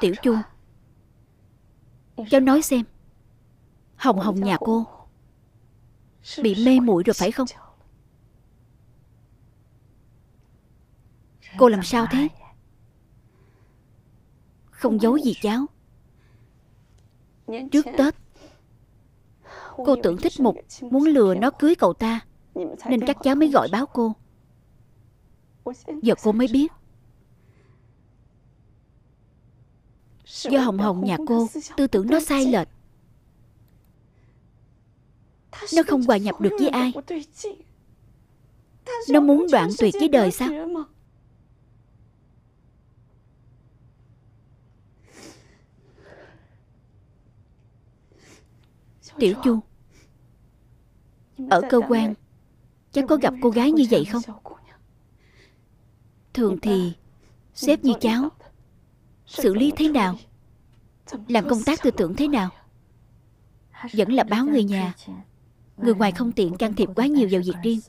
Tiểu Chu, Cháu nói xem Hồng Hồng nhà cô Bị mê muội rồi phải không Cô làm sao thế Không giấu gì cháu Trước Tết Cô tưởng thích mục Muốn lừa nó cưới cậu ta Nên các cháu mới gọi báo cô Giờ cô mới biết Do Hồng Hồng nhà cô Tư tưởng nó sai lệch Nó không hòa nhập được với ai Nó muốn đoạn tuyệt với đời sao Tiểu Chu Ở cơ quan Chắc có gặp cô gái như vậy không Thường thì xếp như cháu xử lý thế nào làm công tác tư tưởng thế nào vẫn là báo người nhà người ngoài không tiện can thiệp quá nhiều vào việc riêng